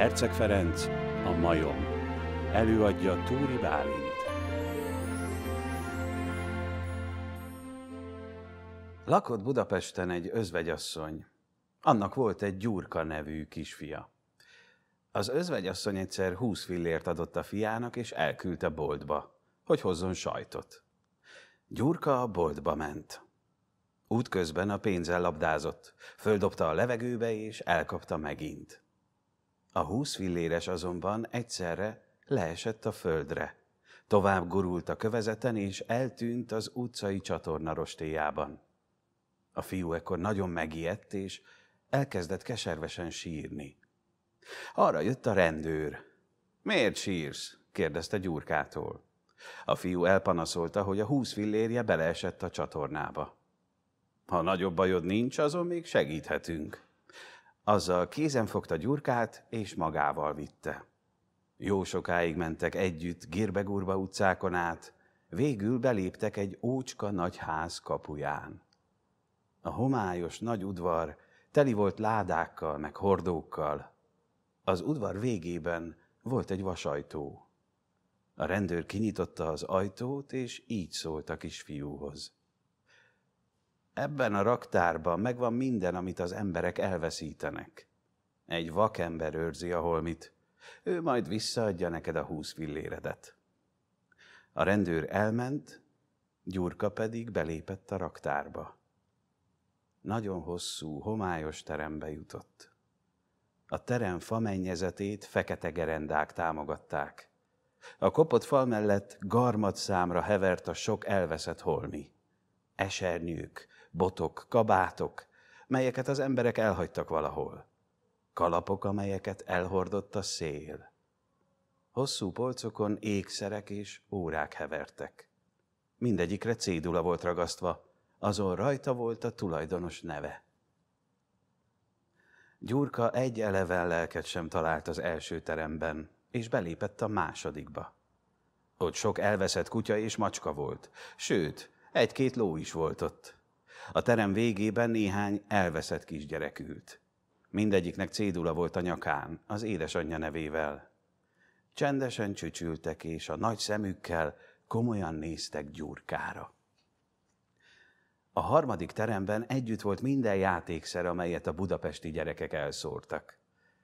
Herceg Ferenc, a majom. Előadja Túri Bálint. Lakott Budapesten egy özvegyasszony. Annak volt egy Gyurka nevű kisfia. Az özvegyasszony egyszer húsz fillért adott a fiának, és elküldte boltba, hogy hozzon sajtot. Gyurka a boltba ment. Útközben a pénzzel labdázott, földobta a levegőbe, és elkapta megint. A húsz villéres azonban egyszerre leesett a földre. Tovább gurult a kövezeten, és eltűnt az utcai csatorna rostéjában. A fiú ekkor nagyon megijedt, és elkezdett keservesen sírni. Arra jött a rendőr. – Miért sírsz? – kérdezte Gyurkától. A fiú elpanaszolta, hogy a húsz villérje beleesett a csatornába. – Ha nagyobb bajod nincs, azon még segíthetünk – azzal kézen fogta Gyurkát, és magával vitte. Jó sokáig mentek együtt Girbegurba utcákon át, végül beléptek egy ócska nagy ház kapuján. A homályos nagy udvar teli volt ládákkal meg hordókkal. Az udvar végében volt egy vasajtó. A rendőr kinyitotta az ajtót, és így szólt a kisfiúhoz. Ebben a raktárban megvan minden, amit az emberek elveszítenek. Egy vakember őrzi a holmit. Ő majd visszaadja neked a húsz filléredet. A rendőr elment, Gyurka pedig belépett a raktárba. Nagyon hosszú, homályos terembe jutott. A terem mennyezetét fekete gerendák támogatták. A kopott fal mellett garmat számra hevert a sok elveszett holmi esernyők, botok, kabátok, melyeket az emberek elhagytak valahol. Kalapok, amelyeket elhordott a szél. Hosszú polcokon ékszerek és órák hevertek. Mindegyikre cédula volt ragasztva, azon rajta volt a tulajdonos neve. Gyurka egy eleven lelket sem talált az első teremben, és belépett a másodikba. Ott sok elveszett kutya és macska volt, sőt, egy-két ló is volt ott. A terem végében néhány elveszett kisgyerek ült. Mindegyiknek cédula volt a nyakán, az édesanyja nevével. Csendesen csücsültek, és a nagy szemükkel komolyan néztek gyurkára. A harmadik teremben együtt volt minden játékszer, amelyet a budapesti gyerekek elszórtak.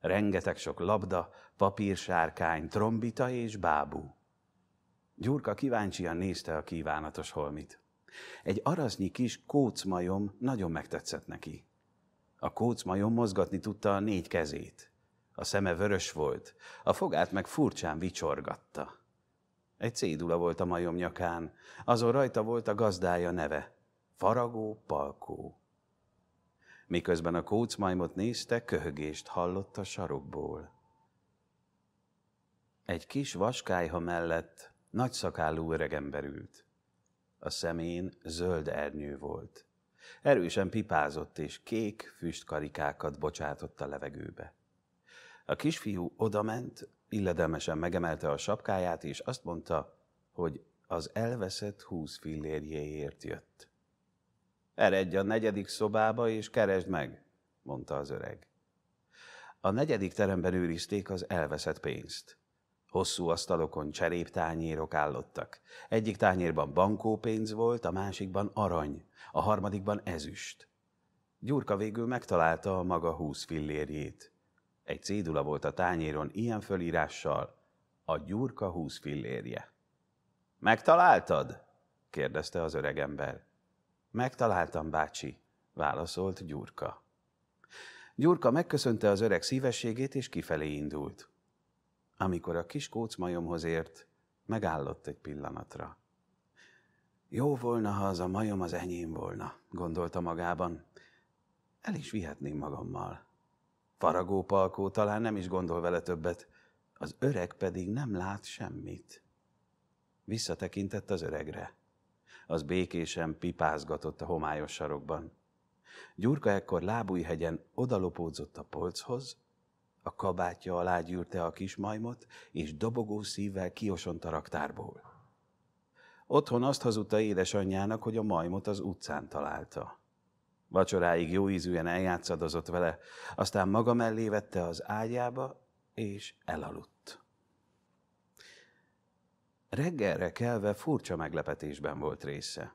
Rengeteg sok labda, papírsárkány, trombita és bábú. Gyurka kíváncsian nézte a kívánatos holmit. Egy araznyi kis kócmajom nagyon megtetszett neki. A kócmajom mozgatni tudta a négy kezét. A szeme vörös volt, a fogát meg furcsán vicsorgatta. Egy cédula volt a majom nyakán, azon rajta volt a gazdája neve, Faragó Palkó. Miközben a kócmajmot nézte, köhögést hallott a sarokból. Egy kis vaskályha mellett nagy szakállú öregember ült a szemén zöld ernyő volt. Erősen pipázott, és kék füstkarikákat bocsátott a levegőbe. A kisfiú odament, illedelmesen megemelte a sapkáját, és azt mondta, hogy az elveszett húsz fillérjéért jött. Eredj a negyedik szobába, és keresd meg, mondta az öreg. A negyedik teremben őrizték az elveszett pénzt. Hosszú asztalokon cseréptányérok állottak. Egyik tányérban bankópénz volt, a másikban arany, a harmadikban ezüst. Gyurka végül megtalálta a maga húsz fillérjét. Egy cédula volt a tányéron ilyen fölírással, a Gyurka húsz fillérje. – Megtaláltad? – kérdezte az öregember. – Megtaláltam, bácsi – válaszolt Gyurka. Gyurka megköszönte az öreg szívességét, és kifelé indult. Amikor a kis kócmajomhoz ért, megállott egy pillanatra. Jó volna, ha az a majom az enyém volna, gondolta magában. El is vihetném magammal. Faragó palkó talán nem is gondol vele többet, az öreg pedig nem lát semmit. Visszatekintett az öregre. Az békésen pipázgatott a homályos sarokban. Gyurka ekkor lábújhegyen odalopódzott a polchoz, a kabátja alá gyűrte a kis majmot és dobogó szívvel kiosont a raktárból. Otthon azt hazudta édesanyjának, hogy a majmot az utcán találta. Vacsoráig jó ízűen eljátszadozott vele, aztán maga mellé vette az ágyába, és elaludt. Reggelre kelve furcsa meglepetésben volt része.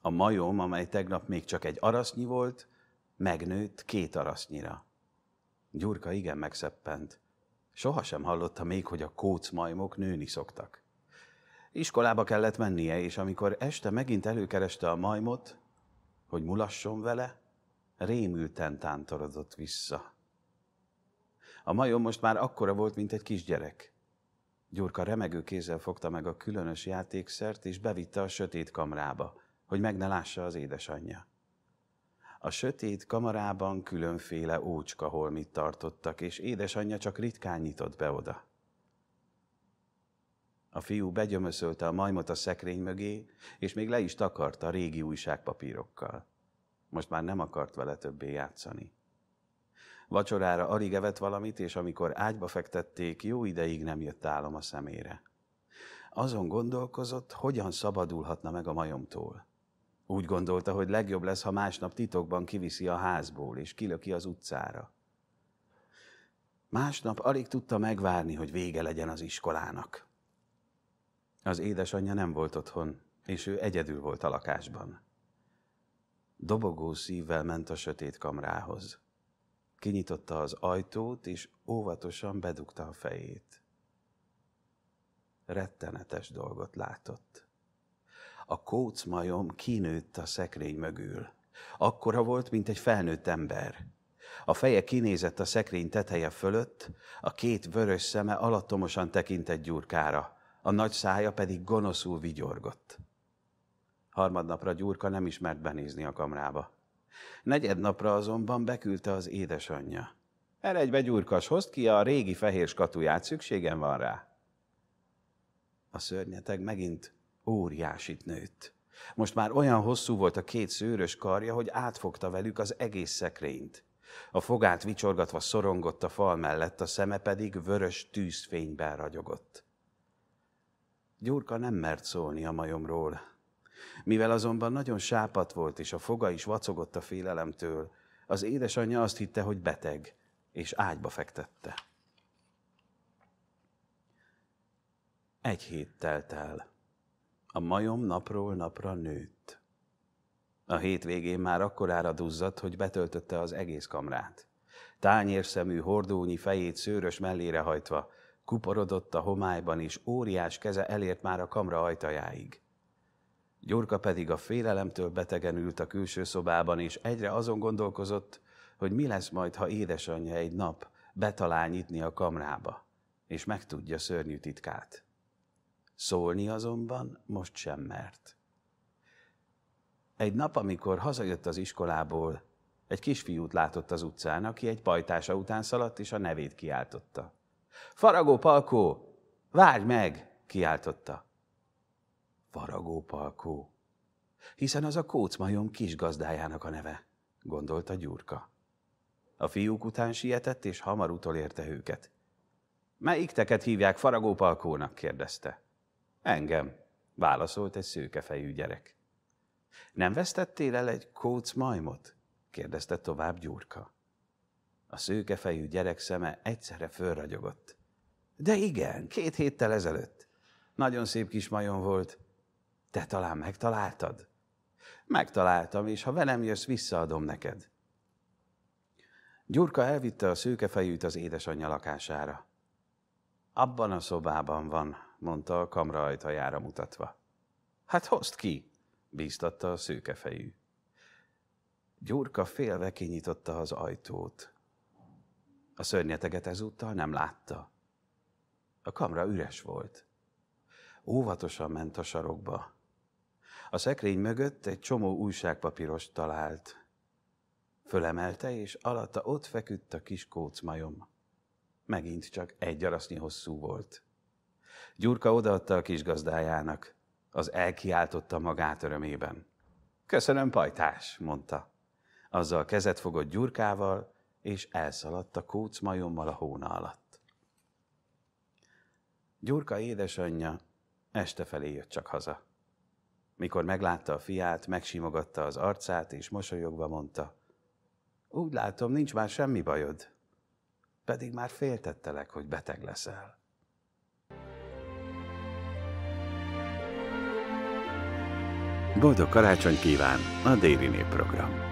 A majom, amely tegnap még csak egy arasznyi volt, megnőtt két arasznyira. Gyurka igen megszeppent. Sohasem hallotta még, hogy a kócmajmok nőni szoktak. Iskolába kellett mennie, és amikor este megint előkereste a majmot, hogy mulasson vele, rémülten tántorodott vissza. A majom most már akkora volt, mint egy kisgyerek. Gyurka remegő kézzel fogta meg a különös játékszert, és bevitte a sötét kamrába, hogy meg ne lássa az édesanyja. A sötét kamarában különféle ócska holmit tartottak, és édesanyja csak ritkán nyitott be oda. A fiú begyömöszölte a majmot a szekrény mögé, és még le is takarta régi újságpapírokkal. Most már nem akart vele többé játszani. Vacsorára alig evett valamit, és amikor ágyba fektették, jó ideig nem jött álom a szemére. Azon gondolkozott, hogyan szabadulhatna meg a majomtól. Úgy gondolta, hogy legjobb lesz, ha másnap titokban kiviszi a házból, és kilöki az utcára. Másnap alig tudta megvárni, hogy vége legyen az iskolának. Az édesanyja nem volt otthon, és ő egyedül volt a lakásban. Dobogó szívvel ment a sötét kamrához. Kinyitotta az ajtót, és óvatosan bedugta a fejét. Rettenetes dolgot látott a kócmajom kinőtt a szekrény mögül. Akkora volt, mint egy felnőtt ember. A feje kinézett a szekrény teteje fölött, a két vörös szeme alattomosan tekintett Gyurkára, a nagy szája pedig gonoszul vigyorgott. Harmadnapra Gyurka nem ismert benézni a kamrába. Negyednapra azonban beküldte az édesanyja. Eredj Gyurkas, hozd ki a régi fehér skatuját, szükségem van rá. A szörnyeteg megint óriásit nőtt. Most már olyan hosszú volt a két szőrös karja, hogy átfogta velük az egész szekrényt. A fogát vicsorgatva szorongott a fal mellett, a szeme pedig vörös tűzfényben ragyogott. Gyurka nem mert szólni a majomról. Mivel azonban nagyon sápat volt, és a foga is vacogott a félelemtől, az édesanyja azt hitte, hogy beteg, és ágyba fektette. Egy hét telt el a majom napról napra nőtt. A hétvégén már akkorára duzzadt, hogy betöltötte az egész kamrát. Tányérszemű hordónyi fejét szőrös mellére hajtva, kuporodott a homályban, és óriás keze elért már a kamra ajtajáig. Gyurka pedig a félelemtől betegen ült a külső szobában, és egyre azon gondolkozott, hogy mi lesz majd, ha édesanyja egy nap betalál nyitni a kamrába, és megtudja szörnyű titkát. Szólni azonban most sem mert. Egy nap, amikor hazajött az iskolából, egy kisfiút látott az utcán, aki egy pajtása után szaladt, és a nevét kiáltotta. Faragó Palkó, várj meg! kiáltotta. Faragó Palkó, hiszen az a kócmajom kis gazdájának a neve, gondolta Gyurka. A fiúk után sietett, és hamar utolérte őket. Melyik teket hívják Faragó Palkónak? kérdezte. Engem, válaszolt egy szőkefejű gyerek. Nem vesztettél el egy kóc majmot? kérdezte tovább Gyurka. A szőkefejű gyerek szeme egyszerre fölragyogott. De igen, két héttel ezelőtt. Nagyon szép kis majom volt. Te talán megtaláltad? Megtaláltam, és ha velem jössz, visszaadom neked. Gyurka elvitte a szőkefejűt az édesanyja lakására. Abban a szobában van, mondta a kamra ajtajára mutatva. Hát hozd ki, bíztatta a szőkefejű. Gyurka félve kinyitotta az ajtót. A szörnyeteget ezúttal nem látta. A kamra üres volt. Óvatosan ment a sarokba. A szekrény mögött egy csomó újságpapírost talált. Fölemelte, és alatta ott feküdt a kis kócmajom. Megint csak egy arasznyi hosszú volt. Gyurka odaadta a kis gazdájának. Az elkiáltotta magát örömében. Köszönöm, pajtás, mondta. Azzal kezet fogott Gyurkával, és elszaladt a kóc majommal a hóna alatt. Gyurka édesanyja este felé jött csak haza. Mikor meglátta a fiát, megsimogatta az arcát, és mosolyogva mondta, úgy látom, nincs már semmi bajod, pedig már féltettelek, hogy beteg leszel. Boldog karácsony kíván a Déli Népprogram!